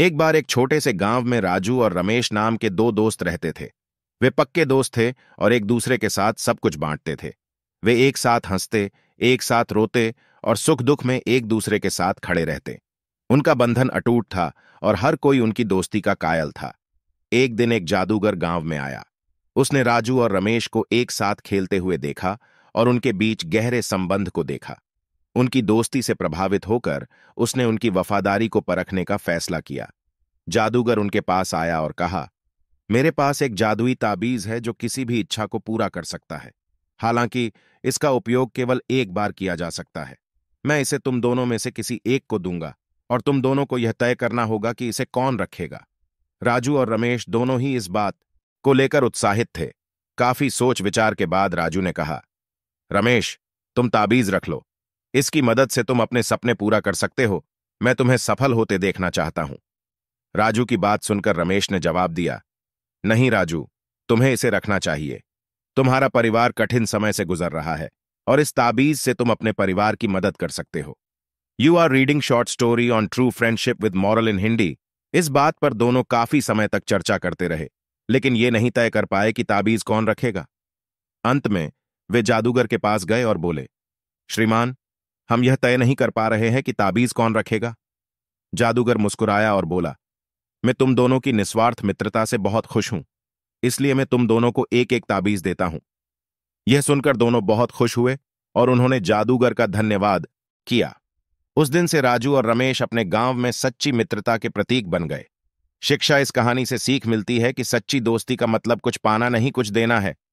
एक बार एक छोटे से गांव में राजू और रमेश नाम के दो दोस्त रहते थे वे पक्के दोस्त थे और एक दूसरे के साथ सब कुछ बांटते थे वे एक साथ हंसते एक साथ रोते और सुख दुख में एक दूसरे के साथ खड़े रहते उनका बंधन अटूट था और हर कोई उनकी दोस्ती का कायल था एक दिन एक जादूगर गांव में आया उसने राजू और रमेश को एक साथ खेलते हुए देखा और उनके बीच गहरे संबंध को देखा उनकी दोस्ती से प्रभावित होकर उसने उनकी वफादारी को परखने का फैसला किया जादूगर उनके पास आया और कहा मेरे पास एक जादुई ताबीज है जो किसी भी इच्छा को पूरा कर सकता है हालांकि इसका उपयोग केवल एक बार किया जा सकता है मैं इसे तुम दोनों में से किसी एक को दूंगा और तुम दोनों को यह तय करना होगा कि इसे कौन रखेगा राजू और रमेश दोनों ही इस बात को लेकर उत्साहित थे काफी सोच विचार के बाद राजू ने कहा रमेश तुम ताबीज रख लो इसकी मदद से तुम अपने सपने पूरा कर सकते हो मैं तुम्हें सफल होते देखना चाहता हूं राजू की बात सुनकर रमेश ने जवाब दिया नहीं राजू तुम्हें इसे रखना चाहिए तुम्हारा परिवार कठिन समय से गुजर रहा है और इस ताबीज से तुम अपने परिवार की मदद कर सकते हो you are reading short story on true friendship with moral in Hindi इस बात पर दोनों काफी समय तक चर्चा करते रहे लेकिन ये नहीं तय कर पाए कि ताबीज कौन रखेगा अंत में वे जादूगर के पास गए और बोले श्रीमान हम यह तय नहीं कर पा रहे हैं कि ताबीज कौन रखेगा जादूगर मुस्कुराया और बोला मैं तुम दोनों की निस्वार्थ मित्रता से बहुत खुश हूं इसलिए मैं तुम दोनों को एक एक ताबीज देता हूं यह सुनकर दोनों बहुत खुश हुए और उन्होंने जादूगर का धन्यवाद किया उस दिन से राजू और रमेश अपने गांव में सच्ची मित्रता के प्रतीक बन गए शिक्षा इस कहानी से सीख मिलती है कि सच्ची दोस्ती का मतलब कुछ पाना नहीं कुछ देना है